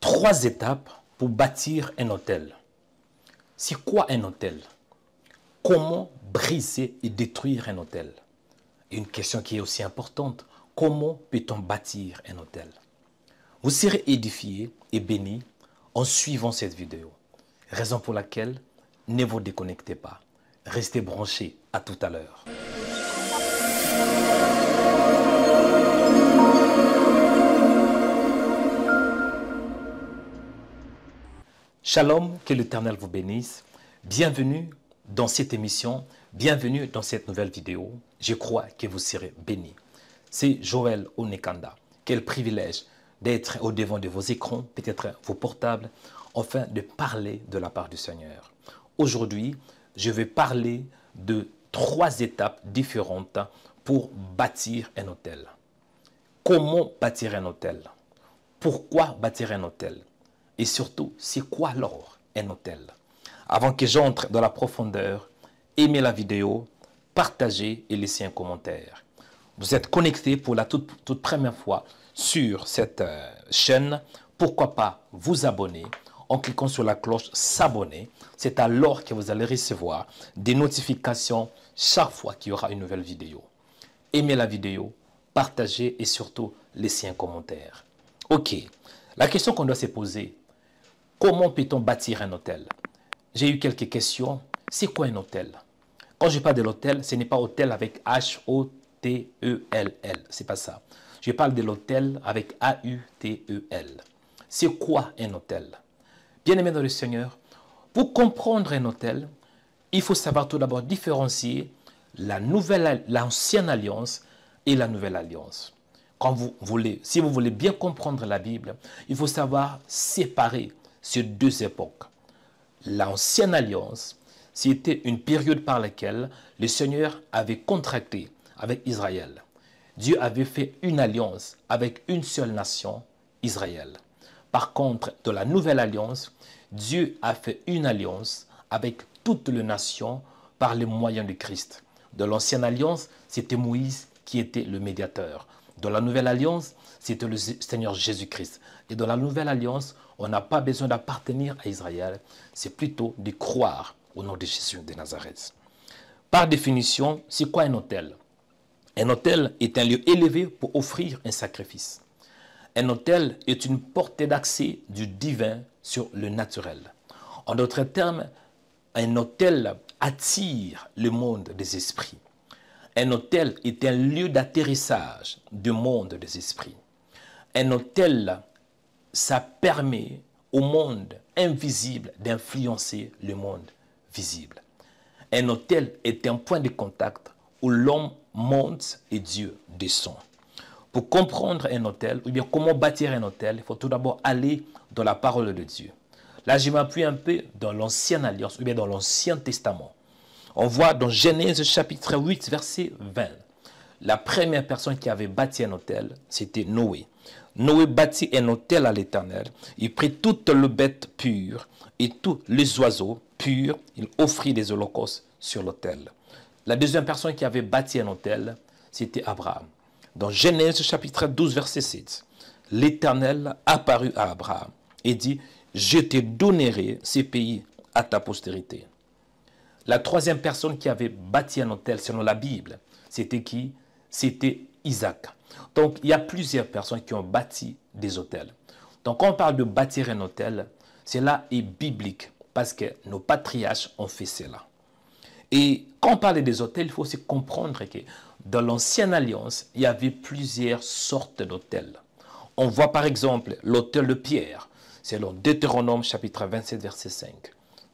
trois étapes pour bâtir un hôtel. C'est quoi un hôtel Comment briser et détruire un hôtel Une question qui est aussi importante, comment peut-on bâtir un hôtel Vous serez édifié et béni en suivant cette vidéo. Raison pour laquelle, ne vous déconnectez pas. Restez branchés. À tout à l'heure. Shalom, que l'Éternel vous bénisse. Bienvenue dans cette émission, bienvenue dans cette nouvelle vidéo. Je crois que vous serez bénis. C'est Joël Onekanda. Quel privilège d'être au devant de vos écrans, peut-être vos portables, afin de parler de la part du Seigneur. Aujourd'hui, je vais parler de trois étapes différentes pour bâtir un hôtel. Comment bâtir un hôtel Pourquoi bâtir un hôtel et surtout, c'est quoi l'or un hôtel Avant que j'entre dans la profondeur, aimez la vidéo, partagez et laissez un commentaire. Vous êtes connecté pour la toute, toute première fois sur cette euh, chaîne. Pourquoi pas vous abonner en cliquant sur la cloche s'abonner. C'est alors que vous allez recevoir des notifications chaque fois qu'il y aura une nouvelle vidéo. Aimez la vidéo, partagez et surtout laissez un commentaire. Ok, la question qu'on doit se poser, Comment peut-on bâtir un hôtel J'ai eu quelques questions. C'est quoi un hôtel Quand je parle de l'hôtel, ce n'est pas hôtel avec H-O-T-E-L-L. C'est pas ça. Je parle de l'hôtel avec A-U-T-E-L. C'est quoi un hôtel bien aimés dans le Seigneur, pour comprendre un hôtel, il faut savoir tout d'abord différencier la nouvelle, l'ancienne alliance et la nouvelle alliance. Quand vous voulez, si vous voulez bien comprendre la Bible, il faut savoir séparer ces deux époques. L'ancienne alliance, c'était une période par laquelle le Seigneur avait contracté avec Israël. Dieu avait fait une alliance avec une seule nation, Israël. Par contre, dans la nouvelle alliance, Dieu a fait une alliance avec toutes les nations par les moyens de Christ. Dans l'ancienne alliance, c'était Moïse qui était le médiateur. Dans la nouvelle alliance, c'était le Seigneur Jésus-Christ. Et dans la nouvelle alliance, on n'a pas besoin d'appartenir à Israël, c'est plutôt de croire au nom de Jésus de Nazareth. Par définition, c'est quoi un hôtel? Un hôtel est un lieu élevé pour offrir un sacrifice. Un hôtel est une portée d'accès du divin sur le naturel. En d'autres termes, un hôtel attire le monde des esprits. Un hôtel est un lieu d'atterrissage du monde des esprits. Un hôtel ça permet au monde invisible d'influencer le monde visible. Un hôtel est un point de contact où l'homme monte et Dieu descend. Pour comprendre un hôtel, ou bien comment bâtir un hôtel, il faut tout d'abord aller dans la parole de Dieu. Là, je m'appuie un peu dans l'Ancienne Alliance, ou bien dans l'Ancien Testament. On voit dans Genèse chapitre 8, verset 20, la première personne qui avait bâti un hôtel, c'était Noé. Noé bâtit un hôtel à l'Éternel. Il prit toutes les bêtes pures et tous les oiseaux purs. Il offrit des holocaustes sur l'autel. La deuxième personne qui avait bâti un hôtel, c'était Abraham. Dans Genèse chapitre 12, verset 7, l'Éternel apparut à Abraham et dit, je te donnerai ces pays à ta postérité. La troisième personne qui avait bâti un hôtel selon la Bible, c'était qui C'était Isaac. Donc, il y a plusieurs personnes qui ont bâti des hôtels. Donc, quand on parle de bâtir un hôtel, cela est biblique parce que nos patriarches ont fait cela. Et quand on parle des hôtels, il faut aussi comprendre que dans l'ancienne alliance, il y avait plusieurs sortes d'hôtels. On voit par exemple l'hôtel de Pierre, selon Deutéronome chapitre 27 verset 5.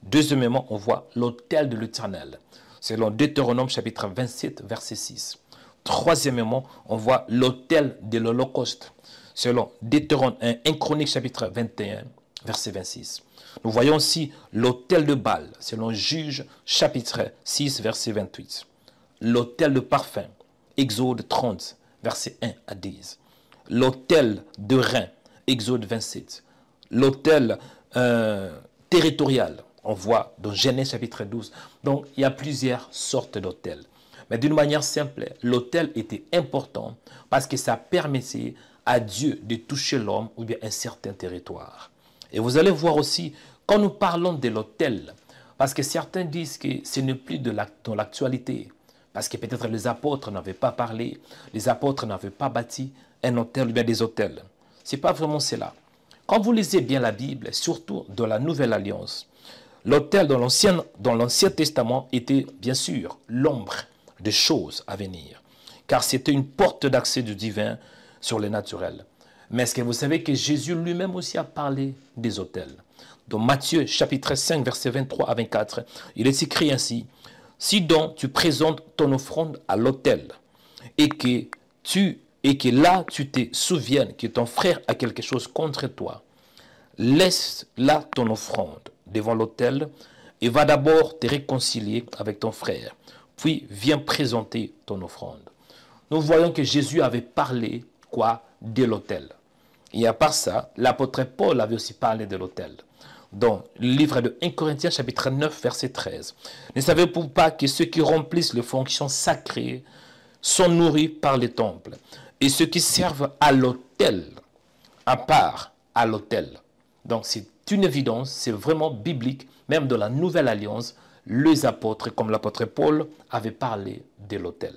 Deuxièmement, on voit l'hôtel de l'Éternel, selon Deutéronome chapitre 27 verset 6. Troisièmement, on voit l'autel de l'Holocauste, selon Deutéronome 1, 1 Chronique chapitre 21, verset 26. Nous voyons aussi l'autel de Baal, selon Juge chapitre 6, verset 28. L'autel de parfum, Exode 30, verset 1 à 10. L'autel de rein, Exode 27. L'autel euh, territorial, on voit dans Genèse chapitre 12. Donc, il y a plusieurs sortes d'hôtels mais d'une manière simple, l'autel était important parce que ça permettait à Dieu de toucher l'homme ou bien un certain territoire. Et vous allez voir aussi, quand nous parlons de l'autel, parce que certains disent que ce n'est plus de l'actualité, parce que peut-être les apôtres n'avaient pas parlé, les apôtres n'avaient pas bâti un hôtel ou bien des hôtels. Ce n'est pas vraiment cela. Quand vous lisez bien la Bible, surtout dans la Nouvelle Alliance, l'autel dans l'Ancien Testament était bien sûr l'ombre, des choses à venir, car c'était une porte d'accès du divin sur le naturel. Mais est-ce que vous savez que Jésus lui-même aussi a parlé des autels Dans Matthieu chapitre 5, versets 23 à 24, il est écrit ainsi, Si donc tu présentes ton offrande à l'autel, et que tu et que là tu te souviennes que ton frère a quelque chose contre toi, laisse là ton offrande devant l'autel et va d'abord te réconcilier avec ton frère puis viens présenter ton offrande. Nous voyons que Jésus avait parlé, quoi, de l'autel. Et à part ça, l'apôtre Paul avait aussi parlé de l'autel. Dans le livre de 1 Corinthiens chapitre 9 verset 13. Ne savez-vous pas que ceux qui remplissent les fonctions sacrées sont nourris par les temples et ceux qui servent à l'autel, à part à l'autel. Donc c'est une évidence, c'est vraiment biblique, même de la nouvelle alliance, les apôtres, comme l'apôtre Paul, avaient parlé de l'autel.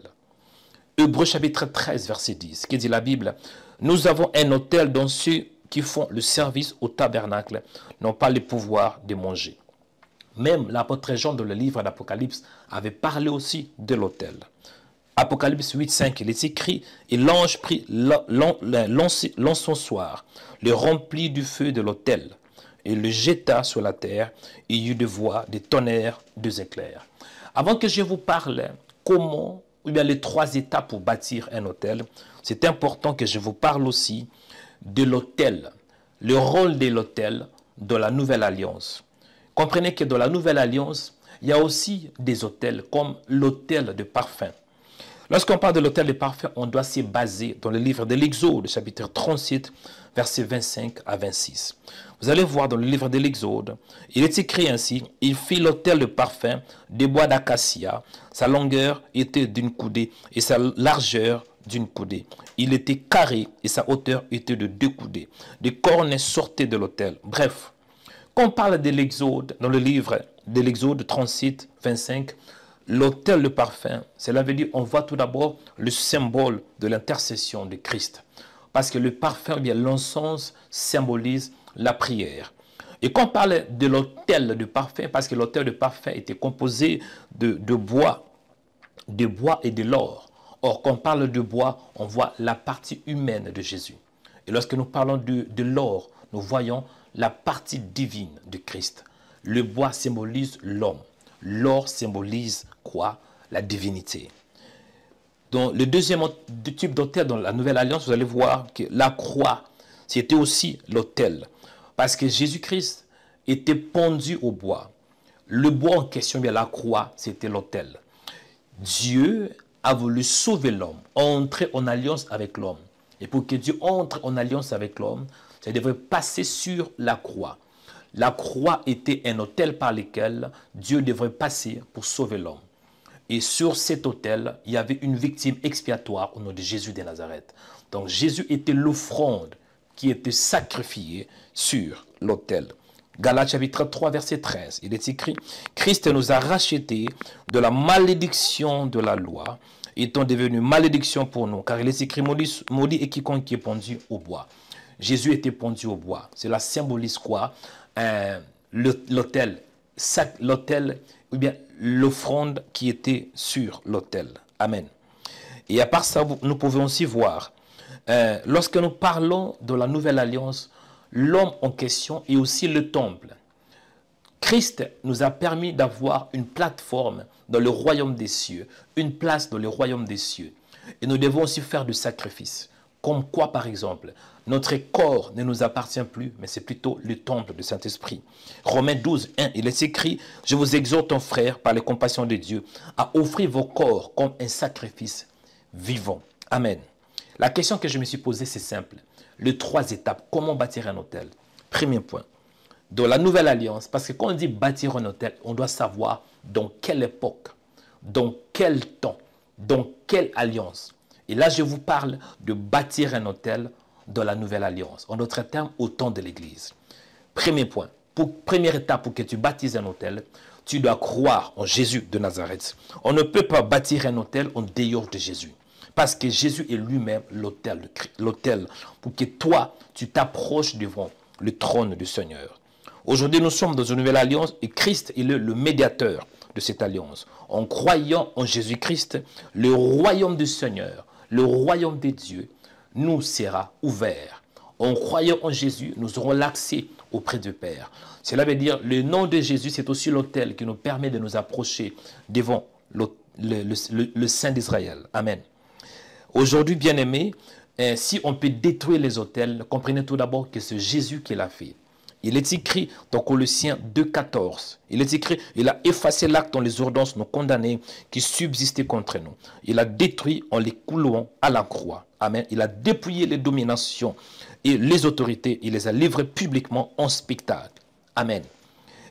Hébreu chapitre 13, verset 10, qui dit la Bible, Nous avons un autel dont ceux qui font le service au tabernacle n'ont pas le pouvoir de manger. Même l'apôtre Jean dans le livre d'Apocalypse avait parlé aussi de l'autel. Apocalypse 8, 5, il est écrit, et l'ange prit l'encensoir, le remplit du feu de l'autel et le jeta sur la terre, et il y eut des voix, des tonnerres, des éclairs. Avant que je vous parle comment, ou bien les trois étapes pour bâtir un hôtel, c'est important que je vous parle aussi de l'hôtel, le rôle de l'hôtel dans la Nouvelle Alliance. Comprenez que dans la Nouvelle Alliance, il y a aussi des hôtels comme l'hôtel de parfum. Lorsqu'on parle de l'autel de parfum, on doit s'y baser dans le livre de l'Exode, chapitre 37, versets 25 à 26. Vous allez voir dans le livre de l'Exode, il est écrit ainsi, il fit l'autel de parfum des bois d'acacia. Sa longueur était d'une coudée et sa largeur d'une coudée. Il était carré et sa hauteur était de deux coudées. Des cornes sortaient de l'autel. Bref, quand on parle de l'Exode, dans le livre de l'Exode 36, 25, l'autel, de parfum, cela veut dire on voit tout d'abord le symbole de l'intercession de Christ. Parce que le parfum, bien l'encens, symbolise la prière. Et quand on parle de l'autel de parfum, parce que l'autel de parfum était composé de, bois, de bois et de l'or. Or, quand on parle de bois, on voit la partie humaine de Jésus. Et lorsque nous parlons de, de l'or, nous voyons la partie divine de Christ. Le bois symbolise l'homme l'or symbolise quoi La divinité. Dans le deuxième type d'autel dans la Nouvelle Alliance, vous allez voir que la croix, c'était aussi l'autel. Parce que Jésus-Christ était pendu au bois. Le bois en question, bien la croix, c'était l'autel. Dieu a voulu sauver l'homme, entrer en alliance avec l'homme. Et pour que Dieu entre en alliance avec l'homme, ça devrait passer sur la croix. La croix était un autel par lequel Dieu devrait passer pour sauver l'homme. Et sur cet autel, il y avait une victime expiatoire au nom de Jésus de Nazareth. Donc Jésus était l'offrande qui était sacrifiée sur l'autel. Galates chapitre 3 verset 13, il est écrit, Christ nous a rachetés de la malédiction de la loi, étant devenu malédiction pour nous, car il est écrit, maudit, maudit et quiconque qui est pendu au bois. Jésus était pendu au bois. Cela symbolise quoi euh, l'autel, l'autel, ou bien l'offrande qui était sur l'autel. Amen. Et à part ça, nous pouvons aussi voir, euh, lorsque nous parlons de la nouvelle alliance, l'homme en question et aussi le temple. Christ nous a permis d'avoir une plateforme dans le royaume des cieux, une place dans le royaume des cieux. Et nous devons aussi faire du sacrifice. Comme quoi, par exemple, notre corps ne nous appartient plus, mais c'est plutôt le temple du Saint-Esprit. Romains 12, 1, il est écrit, je vous exhorte, en frère, par les compassions de Dieu, à offrir vos corps comme un sacrifice vivant. Amen. La question que je me suis posée, c'est simple. Les trois étapes, comment bâtir un hôtel Premier point, dans la nouvelle alliance, parce que quand on dit bâtir un hôtel, on doit savoir dans quelle époque, dans quel temps, dans quelle alliance. Et là, je vous parle de bâtir un hôtel dans la nouvelle alliance. En d'autres termes, au temps de l'Église. Premier point, première étape pour que tu bâtisses un hôtel, tu dois croire en Jésus de Nazareth. On ne peut pas bâtir un hôtel en dehors de Jésus. Parce que Jésus est lui-même l'hôtel, l'hôtel pour que toi, tu t'approches devant le trône du Seigneur. Aujourd'hui, nous sommes dans une nouvelle alliance et Christ, est le médiateur de cette alliance. En croyant en Jésus-Christ, le royaume du Seigneur le royaume de Dieu nous sera ouvert. En croyant en Jésus, nous aurons l'accès auprès du Père. Cela veut dire le nom de Jésus, c'est aussi l'autel qui nous permet de nous approcher devant le, Saint d'Israël. Amen. Aujourd'hui, bien-aimés, eh, si on peut détruire les autels, comprenez tout d'abord que c'est Jésus qui l'a fait. Il est écrit dans Colossiens 2,14. Il est écrit, il a effacé l'acte dans les ordonnances nous condamnaient, qui subsistaient contre nous. Il a détruit en les coulant à la croix. Amen. Il a dépouillé les dominations et les autorités. Il les a livrées publiquement en spectacle. Amen.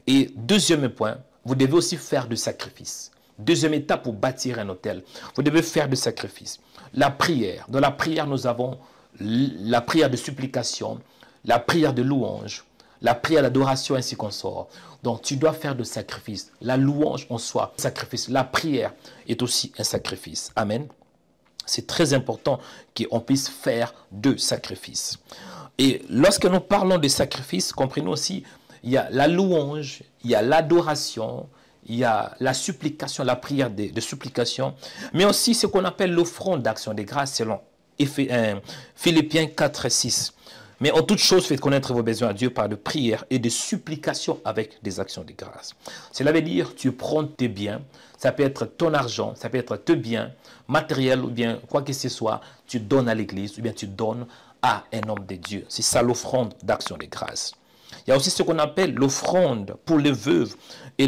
Et deuxième point, vous devez aussi faire des sacrifices. Deuxième étape pour bâtir un hôtel. Vous devez faire des sacrifices. La prière. Dans la prière, nous avons la prière de supplication, la prière de louange, la prière, l'adoration, ainsi qu'on sort. Donc tu dois faire de sacrifices. La louange en soi, sacrifice. La prière est aussi un sacrifice. Amen. C'est très important qu'on puisse faire deux sacrifices. Et lorsque nous parlons de sacrifices, comprenons aussi, il y a la louange, il y a l'adoration, il y a la supplication, la prière de, supplication, mais aussi ce qu'on appelle l'offrande d'action des grâces selon euh, Philippiens 4 6. Mais en toute chose, faites connaître vos besoins à Dieu par de prières et de supplications avec des actions de grâce. Cela veut dire, tu prends tes biens, ça peut être ton argent, ça peut être tes biens matériels ou bien quoi que ce soit, tu donnes à l'église ou bien tu donnes à un homme de Dieu. C'est ça l'offrande d'action de grâce. Il y a aussi ce qu'on appelle l'offrande pour les veuves et,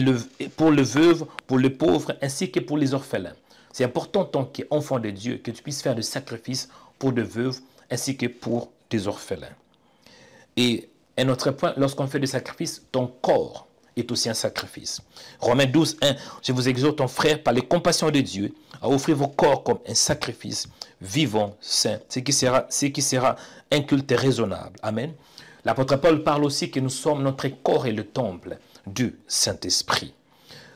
pour les veuves, pour les pauvres ainsi que pour les orphelins. C'est important tant qu'enfant de Dieu que tu puisses faire des sacrifices pour des veuves ainsi que pour des orphelins. Et un autre point, lorsqu'on fait des sacrifices, ton corps est aussi un sacrifice. Romains 12, 1, je vous exhorte, en frère, par les compassions de Dieu, à offrir vos corps comme un sacrifice vivant, saint, ce qui sera, ce qui sera un culte raisonnable. Amen. L'apôtre Paul parle aussi que nous sommes, notre corps et le temple du Saint-Esprit.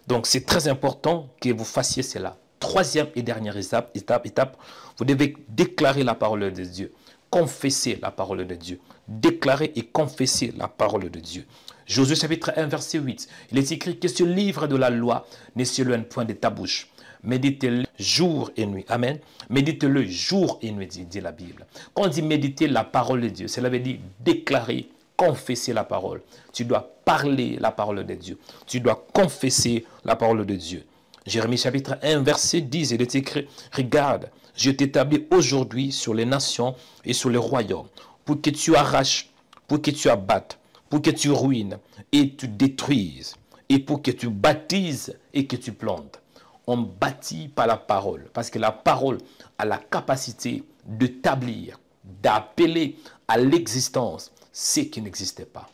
Donc c'est très important que vous fassiez cela. Troisième et dernière étape, étape, étape, vous devez déclarer la parole de Dieu confesser la parole de Dieu. Déclarer et confesser la parole de Dieu. Josué chapitre 1, verset 8. Il est écrit que ce livre de la loi ne s'éloigne point de ta bouche. Méditez-le jour et nuit. Amen. Méditez-le jour et nuit, dit la Bible. Quand on dit méditer la parole de Dieu, cela veut dire déclarer, confesser la parole. Tu dois parler la parole de Dieu. Tu dois confesser la parole de Dieu. Jérémie chapitre 1, verset 10, il est écrit, regarde, je t'établis aujourd'hui sur les nations et sur les royaumes, pour que tu arraches, pour que tu abattes, pour que tu ruines et tu détruises, et pour que tu baptises et que tu plantes. On bâtit par la parole, parce que la parole a la capacité d'établir, d'appeler à l'existence ce qui n'existait pas.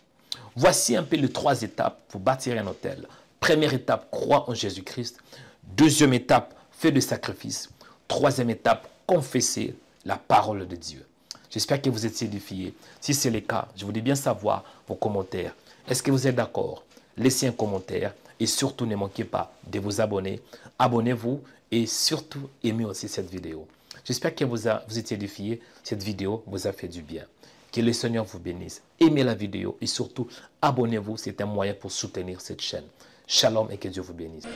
Voici un peu les trois étapes pour bâtir un hôtel. Première étape, crois en Jésus-Christ. Deuxième étape, fais des sacrifices troisième étape, confesser la parole de Dieu. J'espère que vous êtes édifiés. Si c'est le cas, je voudrais bien savoir vos commentaires. Est-ce que vous êtes d'accord Laissez un commentaire et surtout ne manquez pas de vous abonner. Abonnez-vous et surtout aimez aussi cette vidéo. J'espère que vous, étiez vous Cette vidéo vous a fait du bien. Que le Seigneur vous bénisse. Aimez la vidéo et surtout abonnez-vous. C'est un moyen pour soutenir cette chaîne. Shalom et que Dieu vous bénisse.